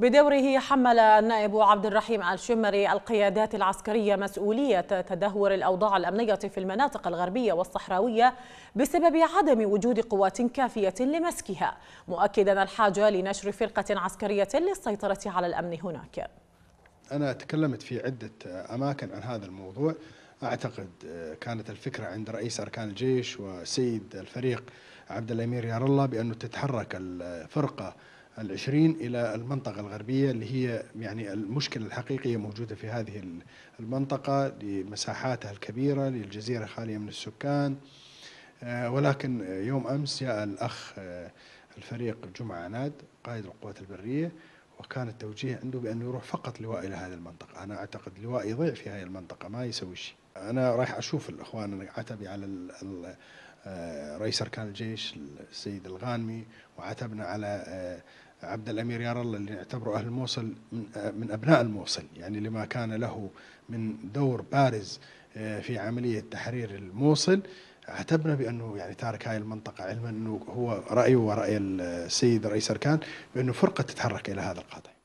بدوره حمل النائب عبد الرحيم الشمري القيادات العسكرية مسؤولية تدهور الأوضاع الأمنية في المناطق الغربية والصحراوية بسبب عدم وجود قوات كافية لمسكها مؤكدا الحاجة لنشر فرقة عسكرية للسيطرة على الأمن هناك أنا تكلمت في عدة أماكن عن هذا الموضوع اعتقد آه، كانت الفكره عند رئيس اركان الجيش وسيد الفريق عبد الامير يار الله بانه تتحرك الفرقه العشرين إلى المنطقة الغربية اللي هي يعني المشكلة الحقيقية موجودة في هذه المنطقة لمساحاتها الكبيرة للجزيرة خالية من السكان آه، ولكن يوم أمس جاء الأخ آه، الفريق جمعة عناد قائد القوات البرية وكان التوجيه عنده بأنه يروح فقط لواء إلى هذه المنطقة أنا أعتقد لواء يضيع في هذه المنطقة ما يسوي شيء أنا رايح أشوف الإخوان عتبي على آه، رئيس أركان الجيش السيد الغانمي وعتبنا على عبد الامير يار الله اللي نعتبره اهل الموصل من من ابناء الموصل يعني لما كان له من دور بارز آه، في عمليه تحرير الموصل اعتبنا بانه يعني تارك هاي المنطقه علما انه هو رايه وراي السيد رئيس اركان بانه فرقه تتحرك الى هذا القطاع.